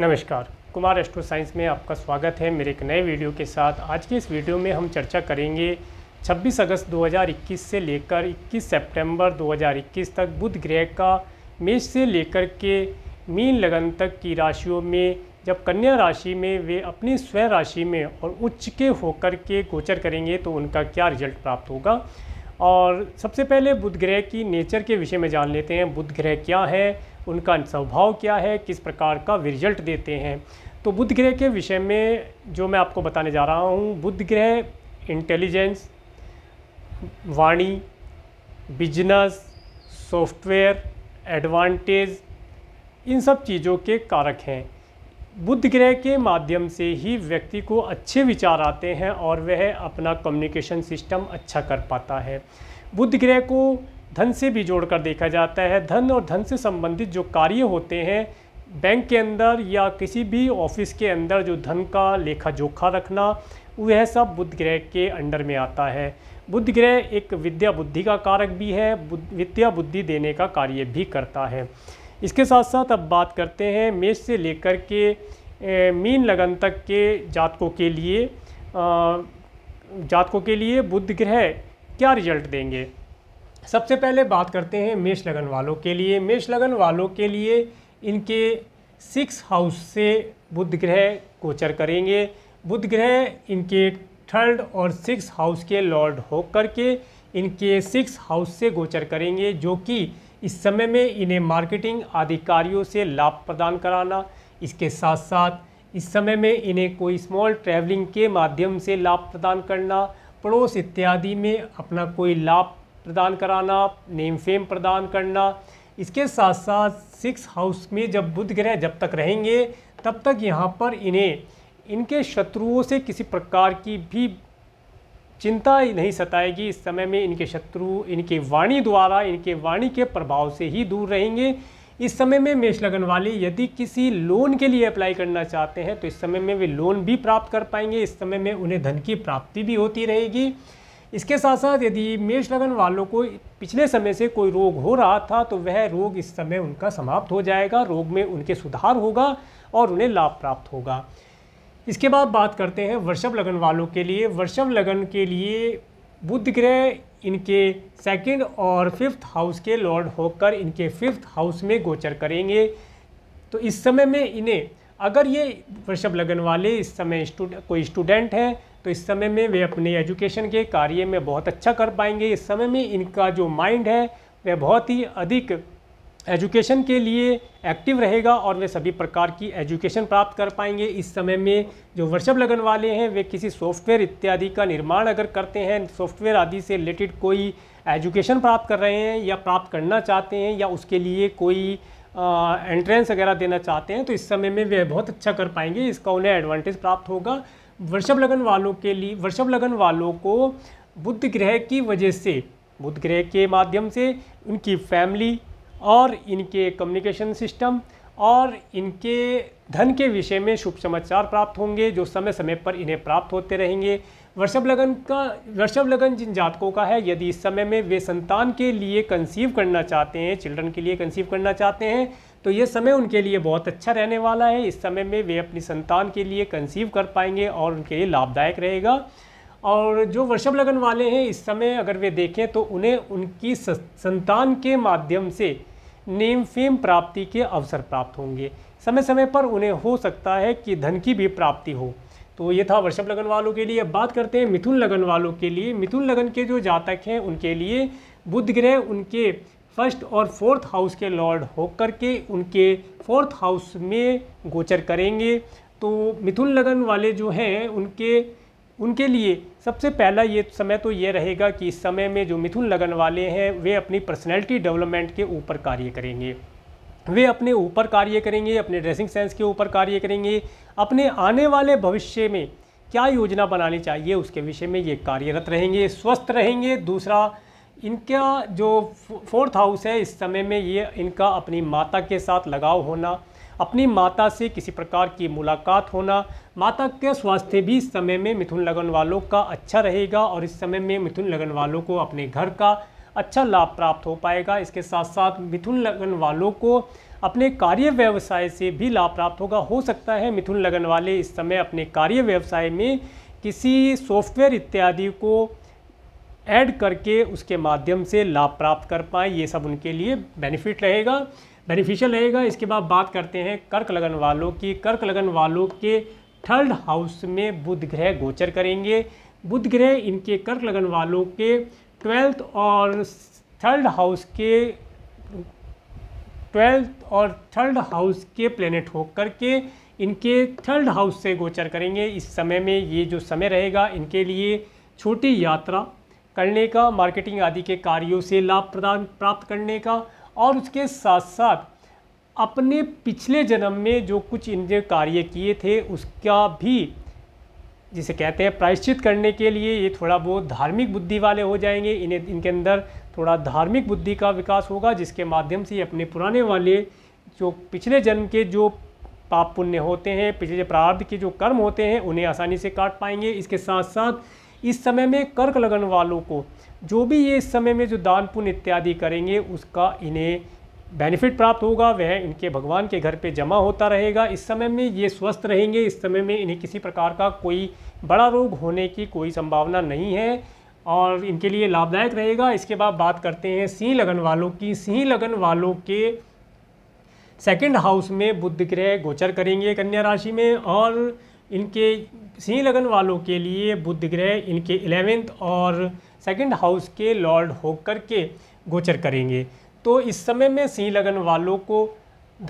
नमस्कार Kumar astro science में आपका स्वागत है मेरे एक नए वीडियो के साथ आज के इस वीडियो में हम चर्चा करेंगे 26 अगस्त 2021 से लेकर 21 सितंबर 2021 तक बुध ग्रह का मेष से लेकर के मीन लगन तक की राशियों में जब कन्या राशि में वे अपनी स्वयं राशि में और उच्च के होकर के गोचर करेंगे तो उनका क्या रिजल्ट प्राप्त होगा और सबसे पहले बुध ग्रह की नेचर के विषय में जान लेते हैं बुध ग्रह क्या है उनका स्वभाव क्या है किस प्रकार का रिजल्ट देते हैं तो बुध ग्रह के विषय में जो मैं आपको बताने जा रहा हूँ बुध ग्रह इंटेलिजेंस वाणी बिजनेस सॉफ्टवेयर एडवांटेज इन सब चीज़ों के कारक हैं बुद्ध ग्रह के माध्यम से ही व्यक्ति को अच्छे विचार आते हैं और वह अपना कम्युनिकेशन सिस्टम अच्छा कर पाता है बुद्ध ग्रह को धन से भी जोड़कर देखा जाता है धन और धन से संबंधित जो कार्य होते हैं बैंक के अंदर या किसी भी ऑफिस के अंदर जो धन का लेखा जोखा रखना वह सब बुद्ध ग्रह के अंडर में आता है बुद्ध ग्रह एक विद्या बुद्धि का कारक भी है विद्या बुद्धि देने का कार्य भी करता है इसके साथ साथ अब बात करते हैं मेष से लेकर के मीन लगन तक के जातकों के लिए जातकों के लिए बुध ग्रह क्या रिजल्ट देंगे सबसे पहले बात करते हैं मेष लगन वालों के लिए मेष लगन वालों के लिए इनके सिक्स हाउस से बुध ग्रह गोचर करेंगे बुध ग्रह इनके थर्ड और सिक्स हाउस के लॉर्ड होकर के इनके सिक्स हाउस से गोचर करेंगे जो कि इस समय में इन्हें मार्केटिंग अधिकारियों से लाभ प्रदान कराना इसके साथ साथ इस समय में इन्हें कोई स्मॉल ट्रैवलिंग के माध्यम से लाभ प्रदान करना पड़ोस इत्यादि में अपना कोई लाभ प्रदान कराना नेम फेम प्रदान करना इसके साथ साथ सिक्स हाउस में जब बुध ग्रह जब तक रहेंगे तब तक यहाँ पर इन्हें इनके शत्रुओं से किसी प्रकार की भी चिंता ही नहीं सताएगी इस समय में इनके शत्रु इनके वाणी द्वारा इनके वाणी के प्रभाव से ही दूर रहेंगे इस समय में मेष लगन वाले यदि किसी लोन के लिए अप्लाई करना चाहते हैं तो इस समय में वे लोन भी प्राप्त कर पाएंगे इस समय में उन्हें धन की प्राप्ति भी होती रहेगी इसके साथ साथ यदि मेष लगन वालों को पिछले समय से कोई रोग हो रहा था तो वह रोग इस समय उनका समाप्त हो जाएगा रोग में उनके सुधार होगा और उन्हें लाभ प्राप्त होगा इसके बाद बात करते हैं वर्षभ लगन वालों के लिए वर्षभ लगन के लिए बुध ग्रह इनके सेकंड और फिफ्थ हाउस के लॉर्ड होकर इनके फिफ्थ हाउस में गोचर करेंगे तो इस समय में इन्हें अगर ये वृषभ लगन वाले इस समय कोई स्टूडेंट हैं तो इस समय में वे अपने एजुकेशन के कार्य में बहुत अच्छा कर पाएंगे इस समय में इनका जो माइंड है वह बहुत ही अधिक एजुकेशन के लिए एक्टिव रहेगा और वे सभी प्रकार की एजुकेशन प्राप्त कर पाएंगे इस समय में जो वर्षभ लगन वाले हैं वे किसी सॉफ्टवेयर इत्यादि का निर्माण अगर करते हैं सॉफ्टवेयर आदि से रिलेटेड कोई एजुकेशन प्राप्त कर रहे हैं या प्राप्त करना चाहते हैं या उसके लिए कोई एंट्रेंस वगैरह देना चाहते हैं तो इस समय में वे बहुत अच्छा कर पाएंगे इसका उन्हें एडवांटेज प्राप्त होगा वर्षभ लगन वालों के लिए वर्षभ लगन वालों को बुद्ध ग्रह की वजह से बुध ग्रह के माध्यम से उनकी फैमिली और इनके कम्युनिकेशन सिस्टम और इनके धन के विषय में शुभ समाचार प्राप्त होंगे जो समय समय पर इन्हें प्राप्त होते रहेंगे वर्षभ लगन का वर्षभ लगन जिन जातकों का है यदि इस समय में वे संतान के लिए कंसीव करना चाहते हैं चिल्ड्रन के लिए कंसीव करना चाहते हैं तो ये समय उनके लिए बहुत अच्छा रहने वाला है इस समय में वे अपनी संतान के लिए कंसीव कर पाएंगे और उनके लिए लाभदायक रहेगा और जो वर्षभ लगन वाले हैं इस समय अगर वे देखें तो उन्हें उनकी संतान के माध्यम से नेम फेम प्राप्ति के अवसर प्राप्त होंगे समय समय पर उन्हें हो सकता है कि धन की भी प्राप्ति हो तो ये था वृषभ लगन वालों के लिए अब बात करते हैं मिथुन लगन वालों के लिए मिथुन लगन के जो जातक हैं उनके लिए बुध ग्रह उनके फर्स्ट और फोर्थ हाउस के लॉर्ड होकर के उनके फोर्थ हाउस में गोचर करेंगे तो मिथुन लगन वाले जो हैं उनके उनके लिए सबसे पहला ये समय तो ये रहेगा कि इस समय में जो मिथुन लगन वाले हैं वे अपनी पर्सनैलिटी डेवलपमेंट के ऊपर कार्य करेंगे वे अपने ऊपर कार्य करेंगे अपने ड्रेसिंग सेंस के ऊपर कार्य करेंगे अपने आने वाले भविष्य में क्या योजना बनानी चाहिए उसके विषय में ये कार्यरत रहेंगे स्वस्थ रहेंगे दूसरा इनका जो फोर्थ हाउस है इस समय में ये इनका अपनी माता के साथ लगाव होना अपनी माता से किसी प्रकार की मुलाकात होना माता के स्वास्थ्य भी इस समय में मिथुन लगन वालों का अच्छा रहेगा और इस समय में मिथुन लगन वालों को अपने घर का अच्छा लाभ प्राप्त हो पाएगा इसके साथ साथ मिथुन लगन वालों को अपने कार्य व्यवसाय से भी लाभ प्राप्त होगा हो सकता है मिथुन लगन वाले इस समय अपने कार्य व्यवसाय में किसी सॉफ्टवेयर इत्यादि को ऐड करके उसके माध्यम से लाभ प्राप्त कर पाएँ ये सब उनके लिए बेनिफिट रहेगा बेनिफिशियल रहेगा इसके बाद बात करते हैं कर्क लगन वालों की कर्क लगन वालों के थर्ड हाउस में बुध ग्रह गोचर करेंगे बुध ग्रह इनके कर्क लगन वालों के ट्वेल्थ और थर्ड हाउस के ट्वेल्थ और थर्ड हाउस के प्लेनेट होकर के इनके थर्ड हाउस से गोचर करेंगे इस समय में ये जो समय रहेगा इनके लिए छोटी यात्रा करने का मार्केटिंग आदि के कार्यों से लाभ प्रदान प्राप्त करने का और उसके साथ साथ अपने पिछले जन्म में जो कुछ इनके कार्य किए थे उसका भी जिसे कहते हैं प्रायश्चित करने के लिए ये थोड़ा बहुत धार्मिक बुद्धि वाले हो जाएंगे इन्हें इनके अंदर थोड़ा धार्मिक बुद्धि का विकास होगा जिसके माध्यम से ये अपने पुराने वाले जो पिछले जन्म के जो पाप पुण्य होते हैं पिछले प्रार्ध के जो कर्म होते हैं उन्हें आसानी से काट पाएंगे इसके साथ साथ इस समय में कर्क लगन वालों को जो भी ये इस समय में जो दान पुण्य इत्यादि करेंगे उसका इन्हें बेनिफिट प्राप्त होगा वह इनके भगवान के घर पे जमा होता रहेगा इस समय में ये स्वस्थ रहेंगे इस समय में इन्हें किसी प्रकार का कोई बड़ा रोग होने की कोई संभावना नहीं है और इनके लिए लाभदायक रहेगा इसके बाद बात करते हैं सिंह लगन वालों की सिंह लगन वालों के सेकंड हाउस में बुद्ध ग्रह गोचर करेंगे कन्या राशि में और इनके सिंह लगन वालों के लिए बुद्ध ग्रह इनके इलेवेंथ और सेकंड हाउस के लॉर्ड होकर के गोचर करेंगे तो इस समय में सिंह लगन वालों को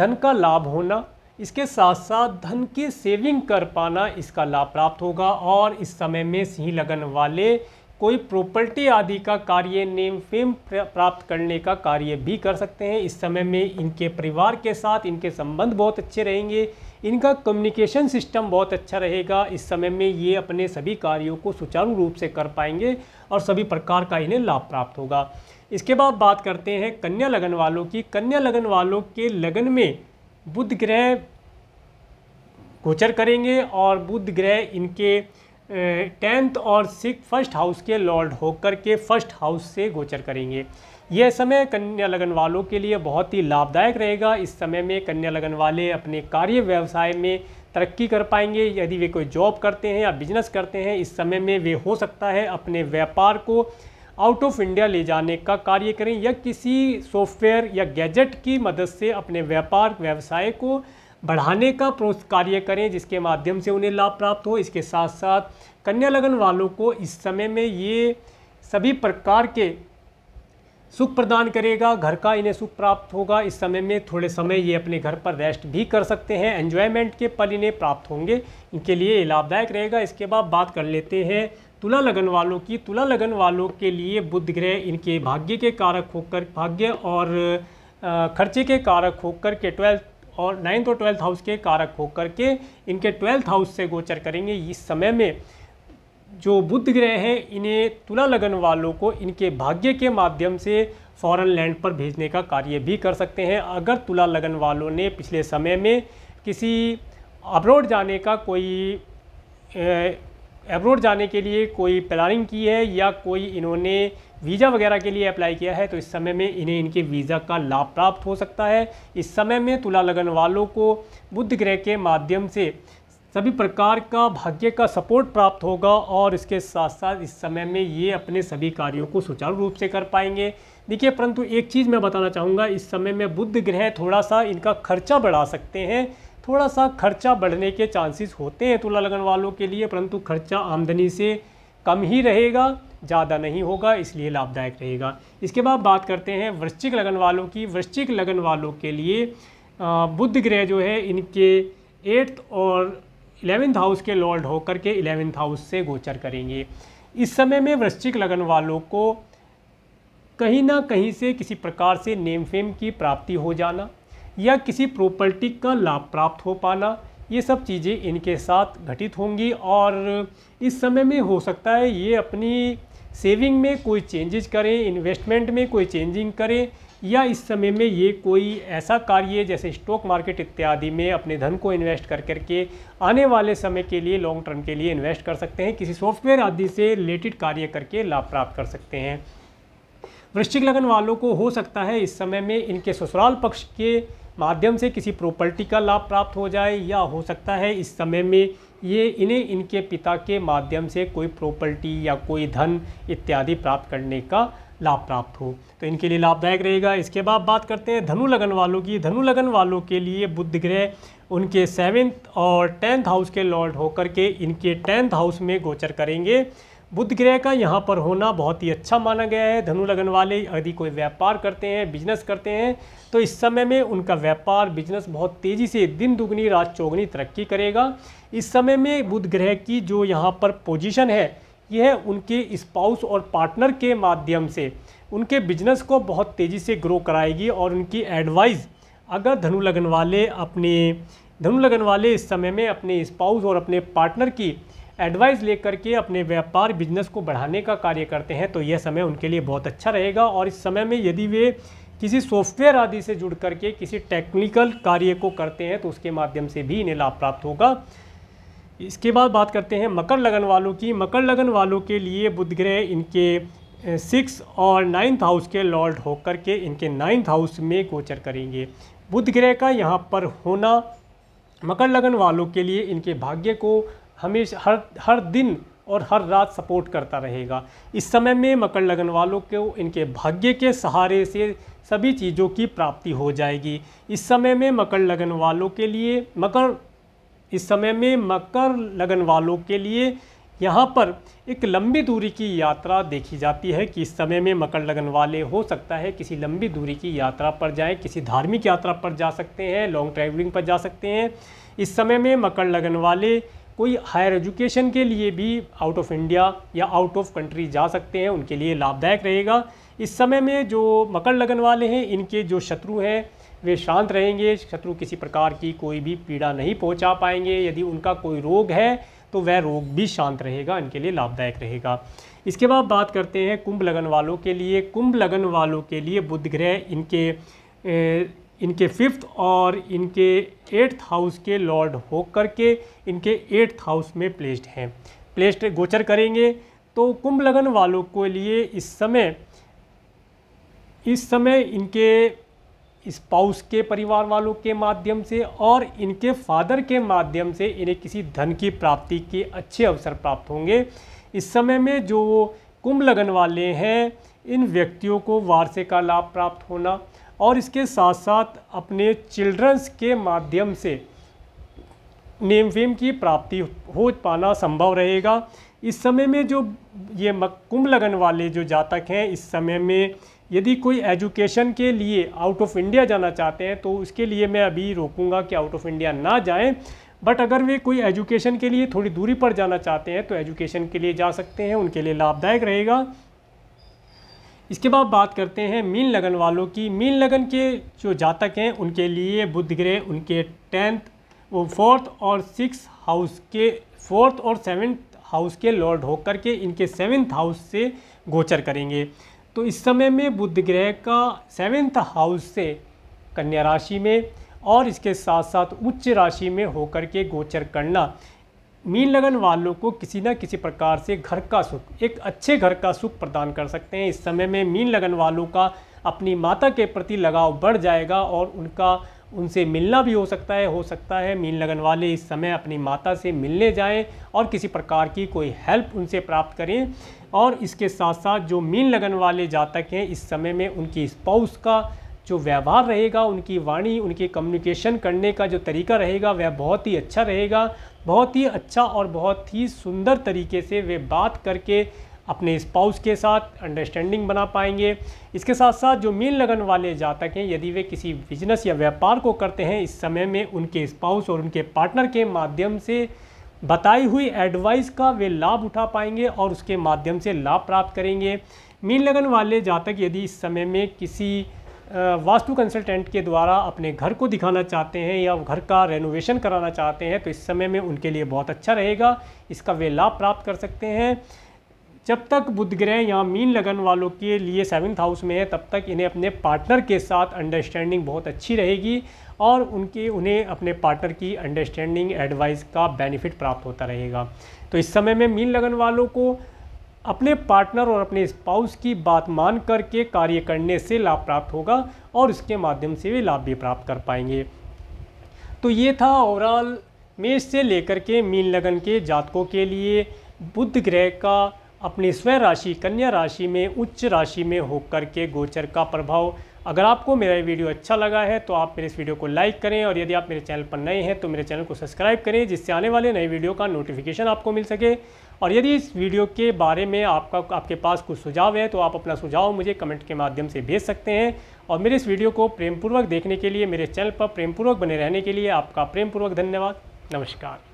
धन का लाभ होना इसके साथ साथ धन की सेविंग कर पाना इसका लाभ प्राप्त होगा और इस समय में सिंह लगन वाले कोई प्रॉपर्टी आदि का कार्य नेम फेम प्राप्त करने का कार्य भी कर सकते हैं इस समय में इनके परिवार के साथ इनके संबंध बहुत अच्छे रहेंगे इनका कम्युनिकेशन सिस्टम बहुत अच्छा रहेगा इस समय में ये अपने सभी कार्यों को सुचारू रूप से कर पाएंगे और सभी प्रकार का इन्हें लाभ प्राप्त होगा इसके बाद बात करते हैं कन्या लगन वालों की कन्या लगन वालों के लगन में बुध ग्रह गोचर करेंगे और बुध ग्रह इनके टेंथ और सिक्स फर्स्ट हाउस के लॉर्ड होकर के फर्स्ट हाउस से गोचर करेंगे यह समय कन्या लगन वालों के लिए बहुत ही लाभदायक रहेगा इस समय में कन्या लगन वाले अपने कार्य व्यवसाय में तरक्की कर पाएंगे यदि वे कोई जॉब करते हैं या बिजनेस करते हैं इस समय में वे हो सकता है अपने व्यापार को आउट ऑफ इंडिया ले जाने का कार्य करें या किसी सॉफ्टवेयर या गैजेट की मदद से अपने व्यापार व्यवसाय को बढ़ाने का कार्य करें जिसके माध्यम से उन्हें लाभ प्राप्त हो इसके साथ साथ कन्या लगन वालों को इस समय में ये सभी प्रकार के सुख प्रदान करेगा घर का इन्हें सुख प्राप्त होगा इस समय में थोड़े समय ये अपने घर पर रेस्ट भी कर सकते हैं एन्जॉयमेंट के पल इन्हें प्राप्त होंगे इनके लिए ये लाभदायक रहेगा इसके बाद बात कर लेते हैं तुला लगन वालों की तुला लगन वालों के लिए बुध ग्रह इनके भाग्य के कारक होकर भाग्य और खर्चे के कारक होकर के ट्वेल्थ और नाइन्थ और ट्वेल्थ हाउस के कारक होकर के इनके ट्वेल्थ हाउस से गोचर करेंगे इस समय में जो बुद्ध ग्रह हैं इन्हें तुला लगन वालों को इनके भाग्य के माध्यम से फॉरेन लैंड पर भेजने का कार्य भी कर सकते हैं अगर तुला लगन वालों ने पिछले समय में किसी अब्रोड जाने का कोई अब्रोड जाने के लिए कोई प्लानिंग की है या कोई इन्होंने वीज़ा वगैरह के लिए अप्लाई किया है तो इस समय में इन्हें इनके वीज़ा का लाभ प्राप्त हो सकता है इस समय में तुला लगन वालों को बुद्ध ग्रह के माध्यम से सभी प्रकार का भाग्य का सपोर्ट प्राप्त होगा और इसके साथ साथ इस समय में ये अपने सभी कार्यों को सुचारू रूप से कर पाएंगे देखिए परंतु एक चीज़ मैं बताना चाहूँगा इस समय में बुद्ध ग्रह थोड़ा सा इनका खर्चा बढ़ा सकते हैं थोड़ा सा खर्चा बढ़ने के चांसेस होते हैं तुला लगन वालों के लिए परंतु खर्चा आमदनी से कम ही रहेगा ज़्यादा नहीं होगा इसलिए लाभदायक रहेगा इसके बाद बात करते हैं वृश्चिक लगन वालों की वृश्चिक लगन वालों के लिए बुद्ध ग्रह जो है इनके एट्थ और इलेवेंथ हाउस के लॉर्ड होकर के इलेवेंथ हाउस से गोचर करेंगे इस समय में वृश्चिक लगन वालों को कहीं ना कहीं से किसी प्रकार से नेम फेम की प्राप्ति हो जाना या किसी प्रॉपर्टी का लाभ प्राप्त हो पाना ये सब चीज़ें इनके साथ घटित होंगी और इस समय में हो सकता है ये अपनी सेविंग में कोई चेंजेस करें इन्वेस्टमेंट में कोई चेंजिंग करें या इस समय में ये कोई ऐसा कार्य जैसे स्टॉक मार्केट इत्यादि में अपने धन को इन्वेस्ट कर करके आने वाले समय के लिए लॉन्ग टर्म के लिए इन्वेस्ट कर सकते हैं किसी सॉफ्टवेयर आदि से रिलेटेड कार्य करके लाभ प्राप्त कर सकते हैं वृश्चिक लगन वालों को हो सकता है इस समय में इनके ससुराल पक्ष के माध्यम से किसी प्रॉपर्टी का लाभ प्राप्त हो जाए या हो सकता है इस समय में ये इन्हें इनके पिता के माध्यम से कोई प्रॉपर्टी या कोई धन इत्यादि प्राप्त करने का लाभ प्राप्त हो तो इनके लिए लाभदायक रहेगा इसके बाद बात करते हैं धनु लगन वालों की धनु लगन वालों के लिए बुद्ध ग्रह उनके सेवेंथ और टेंथ हाउस के लॉर्ड होकर के इनके टेंथ हाउस में गोचर करेंगे बुध ग्रह का यहाँ पर होना बहुत ही अच्छा माना गया है धनु लगन वाले यदि कोई व्यापार करते हैं बिजनेस करते हैं तो इस समय में उनका व्यापार बिजनेस बहुत तेज़ी से दिन दुगनी रात चौगनी तरक्की करेगा इस समय में बुध ग्रह की जो यहाँ पर पोजीशन है यह उनके स्पाउस और पार्टनर के माध्यम से उनके बिजनेस को बहुत तेज़ी से ग्रो कराएगी और उनकी एडवाइस अगर धनु लगन वाले अपने धनु लगन वाले इस समय में अपने स्पाउस और अपने पार्टनर की एडवाइस लेकर के अपने व्यापार बिजनेस को बढ़ाने का कार्य करते हैं तो यह समय उनके लिए बहुत अच्छा रहेगा और इस समय में यदि वे किसी सॉफ्टवेयर आदि से जुड़ करके किसी टेक्निकल कार्य को करते हैं तो उसके माध्यम से भी इन्हें लाभ प्राप्त होगा इसके बाद बात करते हैं मकर लगन वालों की मकर लगन वालों के लिए बुध ग्रह इनके सिक्स और नाइन्थ हाउस के लॉर्ड होकर के इनके नाइन्थ हाउस में गोचर करेंगे बुध ग्रह का यहाँ पर होना मकर लगन वालों के लिए इनके भाग्य को हमेशा हर हर दिन और हर रात सपोर्ट करता रहेगा इस समय में मकर लगन वालों को इनके भाग्य के सहारे से सभी चीज़ों की प्राप्ति हो जाएगी इस समय में मकर लगन वालों के लिए मकर इस समय में मकर लगन वालों के लिए यहाँ पर एक लंबी दूरी की यात्रा देखी जाती है कि इस समय में मकर लगन वाले हो सकता है किसी लंबी दूरी की यात्रा पर जाएं किसी धार्मिक यात्रा पर जा सकते हैं लॉन्ग ट्रैवलिंग पर जा सकते हैं इस समय में मकर लगन वाले कोई हायर एजुकेशन के लिए भी आउट ऑफ इंडिया या आउट ऑफ कंट्री जा सकते हैं उनके लिए लाभदायक रहेगा इस समय में जो मकर लगन वाले हैं इनके जो शत्रु हैं वे शांत रहेंगे शत्रु किसी प्रकार की कोई भी पीड़ा नहीं पहुंचा पाएंगे यदि उनका कोई रोग है तो वह रोग भी शांत रहेगा इनके लिए लाभदायक रहेगा इसके बाद बात करते हैं कुंभ लगन वालों के लिए कुंभ लगन वालों के लिए बुध ग्रह इनके इनके फिफ्थ और इनके एट्थ हाउस के लॉर्ड होकर के इनके एट्थ हाउस में प्लेस्ड हैं प्लेस्ड गोचर करेंगे तो कुंभ लगन वालों के लिए इस समय इस समय इनके स्पाउस के परिवार वालों के माध्यम से और इनके फादर के माध्यम से इन्हें किसी धन की प्राप्ति के अच्छे अवसर प्राप्त होंगे इस समय में जो कुंभ लगन वाले हैं इन व्यक्तियों को वारसे का लाभ प्राप्त होना और इसके साथ साथ अपने चिल्ड्रंस के माध्यम से नेम फेम की प्राप्ति हो पाना संभव रहेगा इस समय में जो ये कुंभ लगन वाले जो जातक हैं इस समय में यदि कोई एजुकेशन के लिए आउट ऑफ इंडिया जाना चाहते हैं तो उसके लिए मैं अभी रोकूंगा कि आउट ऑफ इंडिया ना जाएं बट अगर वे कोई एजुकेशन के लिए थोड़ी दूरी पर जाना चाहते हैं तो एजुकेशन के लिए जा सकते हैं उनके लिए लाभदायक रहेगा इसके बाद बात करते हैं मीन लगन वालों की मीन लगन के जो जातक हैं उनके लिए बुध ग्रह उनके टेंथ वो फोर्थ और सिक्स हाउस के फोर्थ और सेवन्थ हाउस के लॉर्ड होकर के इनके सेवन्थ हाउस से गोचर करेंगे तो इस समय में बुध ग्रह का सेवन्थ हाउस से कन्या राशि में और इसके साथ साथ उच्च राशि में होकर के गोचर करना मीन लगन वालों को किसी न किसी प्रकार से घर का सुख एक अच्छे घर का सुख प्रदान कर सकते हैं इस समय में मीन लगन वालों का अपनी माता के प्रति लगाव बढ़ जाएगा और उनका उनसे मिलना भी हो सकता है हो सकता है मीन लगन वाले इस समय अपनी माता से मिलने जाएं और किसी प्रकार की कोई हेल्प उनसे प्राप्त करें और इसके साथ साथ जो मीन लगन वाले जातक हैं इस समय में उनकी स्पाउस का जो व्यवहार रहेगा उनकी वाणी उनकी कम्युनिकेशन करने का जो तरीका रहेगा वह बहुत ही अच्छा रहेगा बहुत ही अच्छा और बहुत ही सुंदर तरीके से वे बात करके अपने स्पाउस के साथ अंडरस्टैंडिंग बना पाएंगे इसके साथ साथ जो मीन लगन वाले जातक हैं यदि वे किसी बिजनेस या व्यापार को करते हैं इस समय में उनके स्पाउस और उनके पार्टनर के माध्यम से बताई हुई एडवाइस का वे लाभ उठा पाएंगे और उसके माध्यम से लाभ प्राप्त करेंगे मीन लगन वाले जातक यदि इस समय में किसी वास्तु कंसल्टेंट के द्वारा अपने घर को दिखाना चाहते हैं या घर का रेनोवेशन कराना चाहते हैं तो इस समय में उनके लिए बहुत अच्छा रहेगा इसका वे लाभ प्राप्त कर सकते हैं जब तक बुध ग्रह यहाँ मीन लगन वालों के लिए सेवन्थ हाउस में है तब तक इन्हें अपने पार्टनर के साथ अंडरस्टैंडिंग बहुत अच्छी रहेगी और उनके उन्हें अपने पार्टनर की अंडरस्टैंडिंग एडवाइस का बेनिफिट प्राप्त होता रहेगा तो इस समय में मीन लगन वालों को अपने पार्टनर और अपने स्पाउस की बात मान करके कार्य करने से लाभ प्राप्त होगा और उसके माध्यम से वे लाभ भी प्राप्त कर पाएंगे तो ये था ओवरऑल मेष से लेकर के मीन लगन के जातकों के लिए बुध ग्रह का अपनी स्वयं राशि कन्या राशि में उच्च राशि में होकर के गोचर का प्रभाव अगर आपको मेरा वीडियो अच्छा लगा है तो आप मेरे इस वीडियो को लाइक करें और यदि आप मेरे चैनल पर नए हैं तो मेरे चैनल को सब्सक्राइब करें जिससे आने वाले नए वीडियो का नोटिफिकेशन आपको मिल सके और यदि इस वीडियो के बारे में आपका आपके पास कुछ सुझाव है तो आप अपना सुझाव मुझे कमेंट के माध्यम से भेज सकते हैं और मेरे इस वीडियो को प्रेमपूर्वक देखने के लिए मेरे चैनल पर प्रेमपूर्वक बने रहने के लिए आपका प्रेमपूर्वक धन्यवाद नमस्कार